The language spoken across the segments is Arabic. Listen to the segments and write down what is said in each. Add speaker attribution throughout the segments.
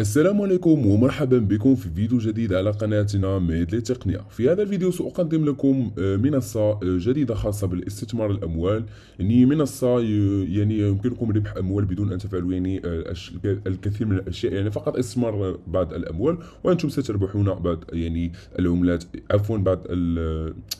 Speaker 1: السلام عليكم ومرحبا بكم في فيديو جديد على قناتنا ميد للتقنية في هذا الفيديو سأقدم لكم آه، منصة آه، جديدة خاصة بالاستثمار الأموال يعني منصة آه، يعني يمكنكم ربح أموال بدون أن تفعلوا يعني الكثير من الأشياء يعني فقط استثمار بعض الأموال وأنتم ستربحون بعض يعني العملات عفوا بعض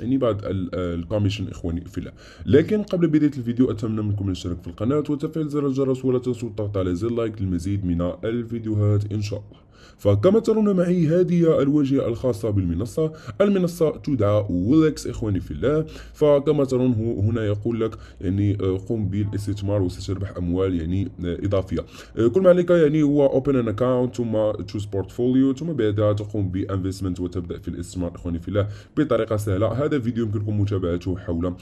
Speaker 1: يعني بعض الكوميشن إخواني في الله لكن قبل بداية الفيديو أتمنى منكم الاشتراك في القناة وتفعيل زر الجرس ولا تنسوا الضغط على زر لايك للمزيد من الفيديوهات إن شاء الله فكما ترون معي هذه الواجهة الخاصة بالمنصة المنصة تدعى ويلكس إخواني في الله فكما ترون هنا يقول لك يعني آه، قم بالاستثمار وستربح أموال يعني آه، إضافية آه، كل ما عليك يعني هو open an account ثم choose portfolio ثم بعدها تقوم بانفستمنت وتبدأ في الاستثمار إخواني في الله بطريقة سهلة هذا فيديو يمكنكم متابعته حول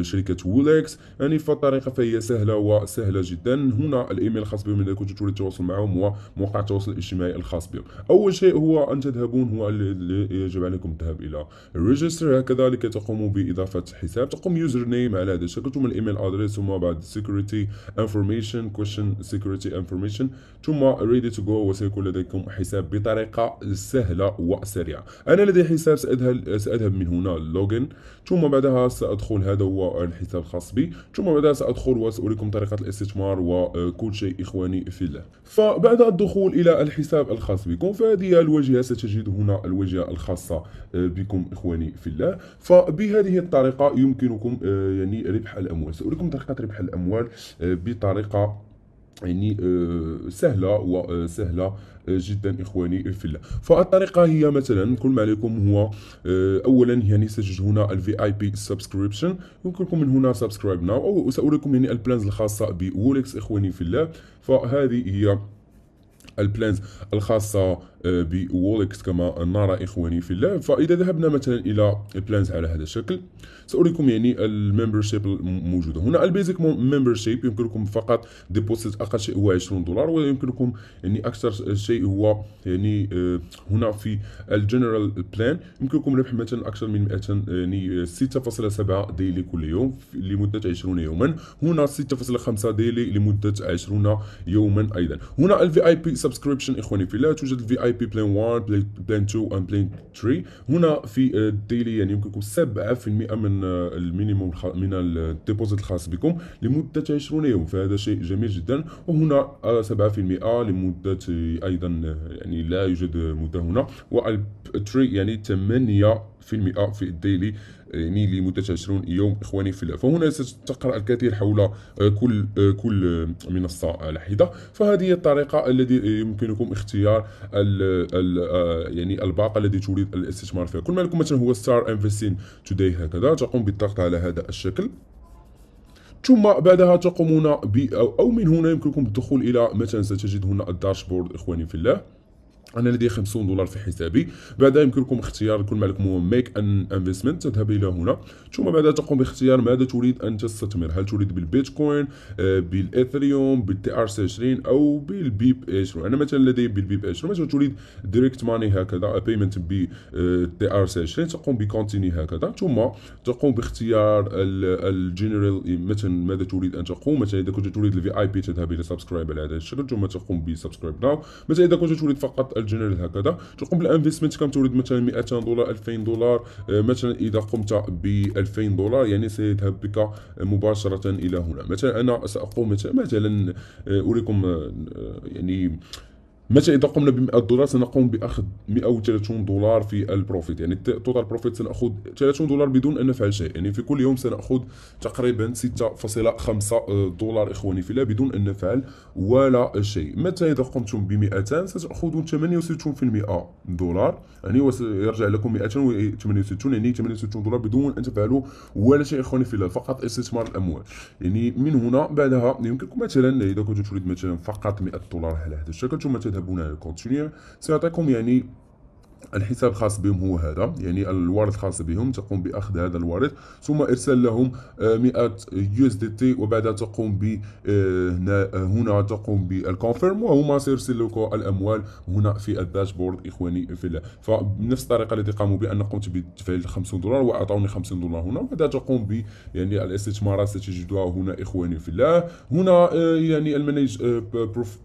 Speaker 1: شركة ويلكس يعني فالطريقة فهي سهلة وسهلة جدا هنا الإيميل الخاص بهم إذا كنت تريد التواصل معهم وموقع التواصل الاجتماعي الخاص الخاص بهم أول شيء هو أن تذهبون هو اللي يجب عليكم الذهاب إلى الريجستر هكذا لكي تقوموا بإضافة حساب تقوم يوزر نيم على هذا الشكل ثم الإيميل أدريس ثم بعد سيكوريتي انفورميشن كويشن سيكوريتي انفورميشن ثم ريدي تو جو وسيكون لديكم حساب بطريقة سهلة وسريعة أنا لدي حساب سأذهب, سأذهب من هنا لوجن ثم بعدها سأدخل هذا هو الحساب الخاص بي ثم بعدها سأدخل وسأريكم طريقة الاستثمار وكل شيء إخواني في الله فبعد الدخول إلى الحساب الخاص الخاص بكم فهذه الواجهة ستجد هنا الواجهة الخاصة آه، بكم إخواني في الله فبهذه الطريقة يمكنكم آه، يعني ربح الأموال سأريكم طريقة ربح الأموال آه، بطريقة يعني سهله وسهله جدا اخواني في الله فالطريقه هي مثلا كل ما عليكم هو اولا يعني سجل هنا الفي اي بي سبسكريبشن يمكنكم من هنا سبسكرايب ناو او ساريكم يعني البلانز الخاصه بولكس اخواني في الله فهذه هي البلانز الخاصة آه، بوولكس كما نرى إخواني في الله فإذا ذهبنا مثلا إلى البلانز على هذا الشكل سأريكم يعني الممبرشيب الموجودة هنا البيزك ممبرشيب يمكنكم فقط ديبوزيت أقل شيء هو 20 دولار ويمكنكم يعني أكثر شيء هو يعني آه، هنا في الجنرال بلان يمكنكم ربح مثلا أكثر من 200 يعني 6.7 آه، ديلي كل يوم لمدة 20 يوما هنا 6.5 ديلي لمدة 20 يوما أيضا هنا الفي اي بي سبسكريبشن اخواني في لا توجد الفي اي بي بلان 1 بلان 2 بلان 3 هنا في الديلي آه، يعني يمكنكم 7% من آه، المينيموم من الديبوزيت الخاص بكم لمده 20 يوم فهذا شيء جميل جدا وهنا 7% آه، لمده ايضا يعني لا يوجد مده هنا 3 يعني 8 في المئة في الديلي آه، يعني لمدة 20 يوم إخواني في الله فهنا ستقرأ الكثير حول آه، كل آه، كل منصة على حدة فهذه هي الطريقة التي يمكنكم اختيار الـ الـ يعني الباقة الذي تريد الاستثمار فيها كل ما لكم مثلا هو ستار انفستين توداي هكذا تقوم بالضغط على هذا الشكل ثم بعدها تقومون ب أو من هنا يمكنكم الدخول إلى مثلا ستجد هنا الداشبورد إخواني في الله انا لدي 50 دولار في حسابي بعدها يمكنكم اختيار كل ما لكم ميك ان انفستمنت تذهب الى هنا ثم بعدها تقوم باختيار ماذا تريد ان تستثمر هل تريد بالبيتكوين آه، بالاثريوم بالتي ار سي 20 او بالبيب 20 انا مثلا لدي بالبيب 20 مثلا تريد دايركت ماني هكذا بيمنت ب تي ار سي 20 تقوم بكونتيني هكذا ثم تقوم باختيار الجنرال مثلا ماذا تريد ان تقوم مثلا اذا كنت تريد الفي اي بي تذهب الى سبسكرايب على هذا الشكل ثم تقوم بسبسكرايب ناو مثلا اذا كنت تريد فقط الجنرال هكذا تقوم بالانفستمنت كم تريد مثلا 200 دولار 2000 دولار آه، مثلا اذا قمت ب 2000 دولار يعني سيذهب بك مباشره الى هنا مثلا انا ساقوم مثلا آه، اريكم آه، يعني مثلا اذا قمنا ب 100 دولار سنقوم باخذ 130 دولار في البروفيت يعني التوتال بروفيت سناخذ 30 دولار بدون ان نفعل شيء يعني في كل يوم سناخذ تقريبا 6.5 دولار اخواني في الله بدون ان نفعل ولا شيء متى اذا قمتم ب 200 ستاخذون 68% دولار يعني يرجع لكم 268 يعني 68 دولار بدون ان تفعلوا ولا شيء اخواني في الله فقط استثمار الاموال يعني من هنا بعدها يمكنكم مثلا اذا كنت تريد مثلا فقط 100 دولار على هذا الشكل ثم تذهب Bouna le continuer, c'est à combien d'années الحساب خاص بهم هو هذا يعني الورد خاص بهم تقوم باخذ هذا الورد ثم ارسال لهم 100 يو اس دي تي وبعدها تقوم ب آه، آه، هنا تقوم بالكونفيرم وهما سيرسل لك الاموال هنا في الداشبورد اخواني في الله فبنفس الطريقه التي قاموا بها ان قمت بتفعيل 50 دولار واعطوني 50 دولار هنا وبعدها تقوم ب يعني الاستثمارات ستجدها هنا اخواني في الله هنا آه، يعني المانيج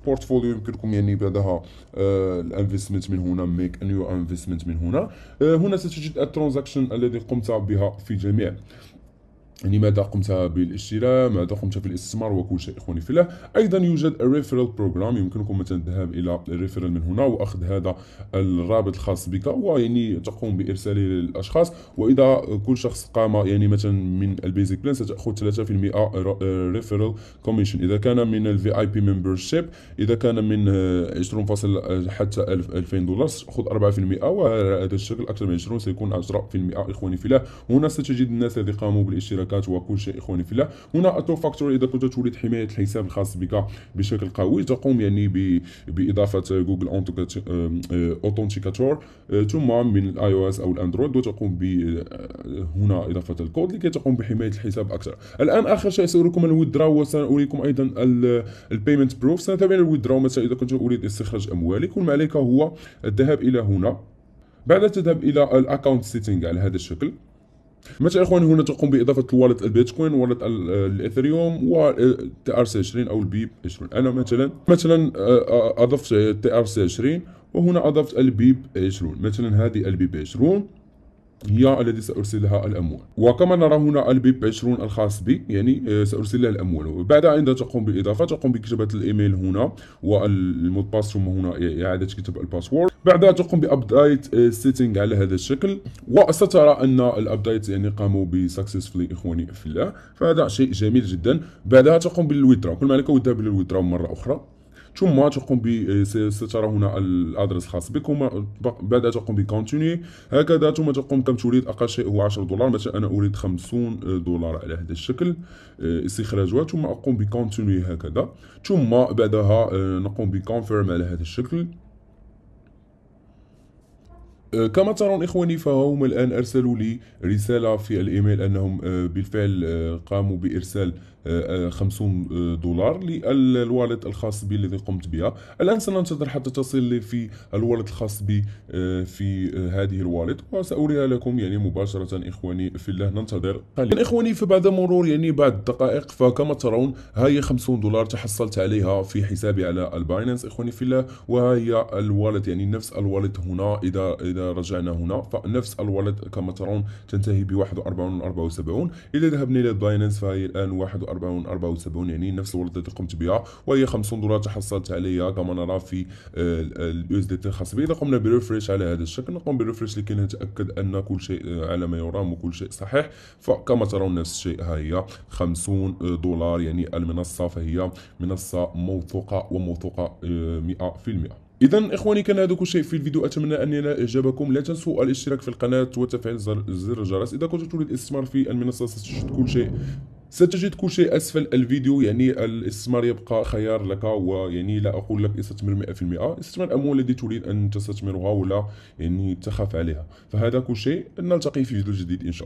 Speaker 1: بورتفوليو يمكنكم يعني بعدها الانفستمنت من هنا ميك نيو انفستمنت من هنا آه، هنا ستجد الترانزاكشن الذي قمت بها في جميع يعني ماذا قمت بالاشتراء ماذا قمت في الاستثمار وكل شيء اخواني في الله ايضا يوجد الريفرال بروجرام يمكنكم مثلا الذهاب الى الريفرال من هنا واخذ هذا الرابط الخاص بك ويعني تقوم بارساله للاشخاص واذا كل شخص قام يعني مثلا من البيزك بلان ستاخذ 3% ريفرال كوميشن اذا كان من الفي اي بي ممبرشيب اذا كان من 20 فاصل حتى 2000 دولار ستاخذ 4% وهذا الشكل اكثر من 20 سيكون 10% اخواني في الله هنا ستجد الناس الذي قاموا بالاشتراك الشركات وكل شيء اخواني في الله هنا اتو فاكتور اذا كنت تريد حمايه الحساب الخاص بك بشكل قوي تقوم يعني باضافه جوجل اوثنتيكاتور آه، آه، ثم من الاي او اس او الاندرويد وتقوم ب آه، هنا اضافه الكود لكي تقوم بحمايه الحساب اكثر الان اخر شيء ساريكم عن الويدراو وساريكم ايضا البيمنت بروف سنتابع الويدراو مثلا اذا كنت اريد استخراج اموالي كل ما عليك هو الذهاب الى هنا بعد تذهب الى الاكونت سيتنج على هذا الشكل متى اخواني هنا تقوم باضافه الوالد البيتكوين والت الاثريوم والتي ار سي 20 او البيب 20 انا مثلا مثلا اضفت تي ار سي 20 وهنا اضفت البيب 20 مثلا هذه البيب 20 هي التي سأرسلها الأموال وكما نرى هنا البيب 20 الخاص بي يعني آه، سأرسل لها الأموال وبعد عندها تقوم بالإضافة تقوم بكتابة الإيميل هنا والمودباس ثم هنا إعادة كتابة الباسورد بعدها تقوم بأبديت آه، سيتنج على هذا الشكل وسترى أن الأبديت يعني قاموا بسكسسفلي إخواني في الله فهذا شيء جميل جدا بعدها تقوم بالويدرا كل ما عليك هو الذهاب للويدرا مرة أخرى ثم تقوم ب سترى هنا الادرس الخاص بك بعد تقوم بكونتيني هكذا ثم تقوم كم تريد اقل شيء هو 10 دولار مثلا انا اريد 50 دولار على هذا الشكل استخراجها ثم اقوم بكونتيني هكذا ثم بعدها نقوم بكونفيرم على هذا الشكل أه، كما ترون إخواني فهم الآن أرسلوا لي رسالة في الإيميل أنهم أه، بالفعل أه، قاموا بإرسال 50 دولار للوالد الخاص بي الذي قمت بها الآن سننتظر حتى تصل لي في الوالد الخاص بي في هذه الوالد وسأريها لكم يعني مباشرة إخواني في الله ننتظر قليلا إخواني فبعد مرور يعني بعد دقائق فكما ترون ها هي 50 دولار تحصلت عليها في حسابي على الباينانس إخواني في الله وها هي الوالد يعني نفس الوالد هنا إذا إذا رجعنا هنا فنفس الولد كما ترون تنتهي ب 41 74 إذا ذهبنا إلى باينانس فهي الآن 41 74 يعني نفس الولد التي قمت بها وهي 50 دولار تحصلت عليها كما نرى في اليو اس دي تي الخاص بي إذا قمنا بريفريش على هذا الشكل نقوم بريفريش لكي نتأكد أن كل شيء على ما يرام وكل شيء صحيح فكما ترون نفس الشيء ها هي 50 دولار يعني المنصة فهي منصة موثوقة وموثوقة 100% اذا اخواني كان هذا كل شيء في الفيديو اتمنى ان ينال اعجابكم لا تنسوا الاشتراك في القناه وتفعيل زر الجرس اذا كنت تريد الاستثمار في المنصه ستجد كل شيء ستجد كل شيء اسفل الفيديو يعني الاستثمار يبقى خيار لك ويعني لا اقول لك استثمر 100% استثمر الاموال التي تريد ان تستثمرها ولا يعني تخاف عليها فهذا كل شيء نلتقي في فيديو جديد ان شاء الله